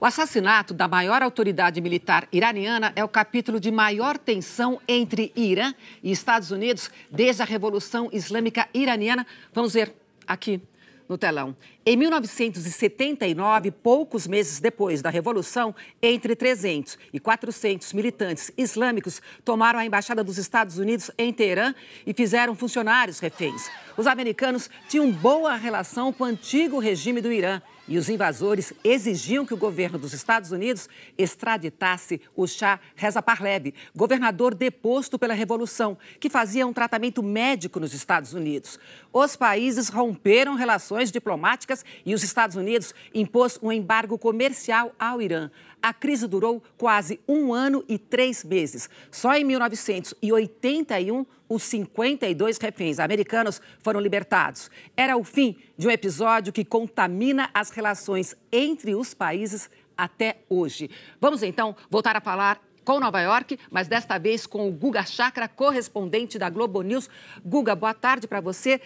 O assassinato da maior autoridade militar iraniana é o capítulo de maior tensão entre Irã e Estados Unidos desde a Revolução Islâmica Iraniana. Vamos ver aqui no telão. Em 1979, poucos meses depois da Revolução, entre 300 e 400 militantes islâmicos tomaram a Embaixada dos Estados Unidos em Teherã e fizeram funcionários reféns. Os americanos tinham boa relação com o antigo regime do Irã e os invasores exigiam que o governo dos Estados Unidos extraditasse o Shah Reza Parlev, governador deposto pela Revolução, que fazia um tratamento médico nos Estados Unidos. Os países romperam relações relações diplomáticas e os Estados Unidos impôs um embargo comercial ao Irã. A crise durou quase um ano e três meses. Só em 1981, os 52 reféns americanos foram libertados. Era o fim de um episódio que contamina as relações entre os países até hoje. Vamos então voltar a falar com Nova York, mas desta vez com o Guga Chakra, correspondente da Globo News. Guga, boa tarde para você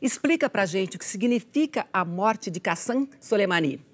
explica para a gente o que significa a morte de Kassan Soleimani.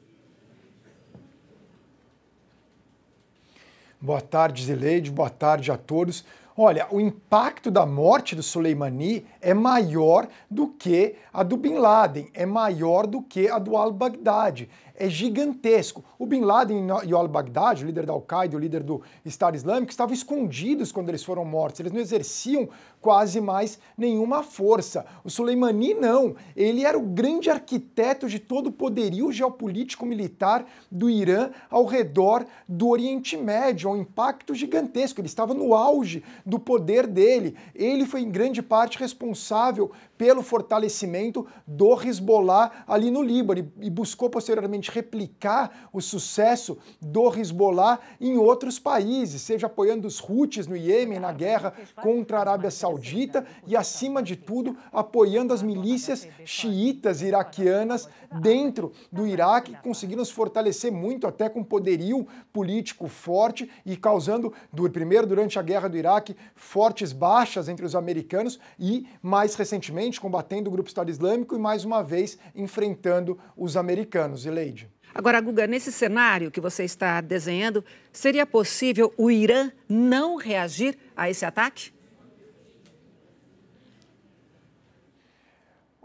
Boa tarde, Zileide. Boa tarde a todos. Olha, o impacto da morte do Soleimani é maior do que a do Bin Laden, é maior do que a do al-Baghdadi, é gigantesco. O Bin Laden e o al-Baghdadi, o líder da Al-Qaeda, o líder do Estado Islâmico, estavam escondidos quando eles foram mortos, eles não exerciam quase mais nenhuma força. O Soleimani não, ele era o grande arquiteto de todo o poderio geopolítico militar do Irã ao redor do Oriente Médio, é um impacto gigantesco, ele estava no auge do poder dele. Ele foi em grande parte responsável pelo fortalecimento do Hezbollah ali no Líbano e buscou posteriormente replicar o sucesso do Hezbollah em outros países, seja apoiando os Houthis no Iêmen na guerra contra a Arábia Saudita e, acima de tudo, apoiando as milícias xiitas iraquianas dentro do Iraque, que conseguiram se fortalecer muito, até com poderio político forte e causando, primeiro durante a guerra do Iraque, fortes baixas entre os americanos e, mais recentemente, combatendo o grupo Estado Islâmico e, mais uma vez, enfrentando os americanos. Eleide. Agora, Guga, nesse cenário que você está desenhando, seria possível o Irã não reagir a esse ataque?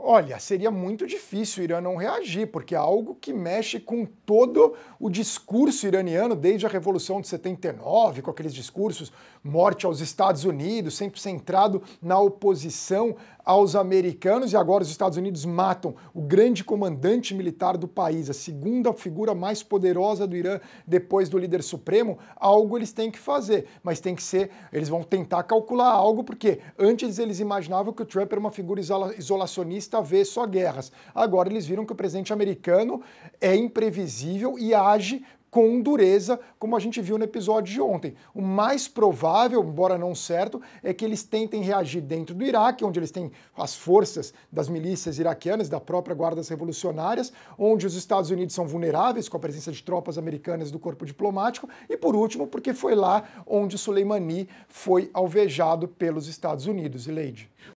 Olha, seria muito difícil o Irã não reagir, porque é algo que mexe com todo o discurso iraniano desde a Revolução de 79, com aqueles discursos morte aos Estados Unidos, sempre centrado na oposição aos americanos e agora os Estados Unidos matam o grande comandante militar do país, a segunda figura mais poderosa do Irã depois do líder supremo, algo eles têm que fazer, mas tem que ser, eles vão tentar calcular algo porque antes eles imaginavam que o Trump era uma figura isolacionista, vê só guerras. Agora eles viram que o presidente americano é imprevisível e age com dureza, como a gente viu no episódio de ontem. O mais provável, embora não certo, é que eles tentem reagir dentro do Iraque, onde eles têm as forças das milícias iraquianas, da própria guardas revolucionárias, onde os Estados Unidos são vulneráveis com a presença de tropas americanas do corpo diplomático, e por último, porque foi lá onde Soleimani foi alvejado pelos Estados Unidos. e Leide.